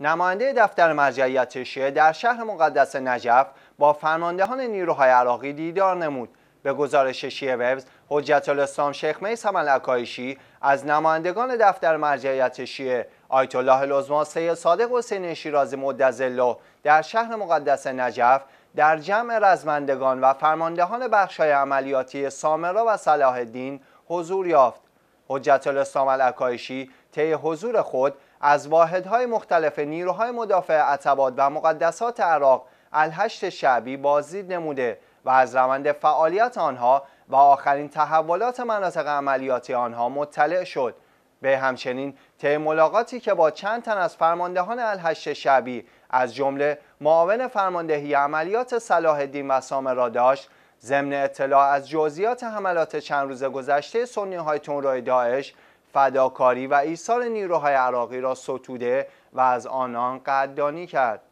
نماینده دفتر مرجعیت شیعه در شهر مقدس نجف با فرماندهان نیروهای عراقی دیدار نمود به گزارش شیعه وبز حجت الاسلام شیخ میثم العکایشی از نمایندگان دفتر مرجعیت شیعه آیت الله العظما سید صادق حسین شیرازی مدظله در شهر مقدس نجف در جمع رزمندگان و فرماندهان بخشهای عملیاتی سامرا و صلاح الدین حضور یافت حجت الاسلام العکایشی طی حضور خود از واحدهای مختلف نیروهای مدافع عتبات و مقدسات عراق الهشت شعبی بازدید نموده و از روند فعالیت آنها و آخرین تحولات مناطق عملیاتی آنها مطلع شد به همچنین طی ملاقاتی که با چند تن از فرماندهان الهشت شعبی از جمله معاون فرماندهی عملیات صلاح الدین و را داشت ضمن اطلاع از جزئیات حملات چند روز گذشته سنی های داعش فداکاری و ایثار نیروهای عراقی را ستوده و از آنان قدردانی کرد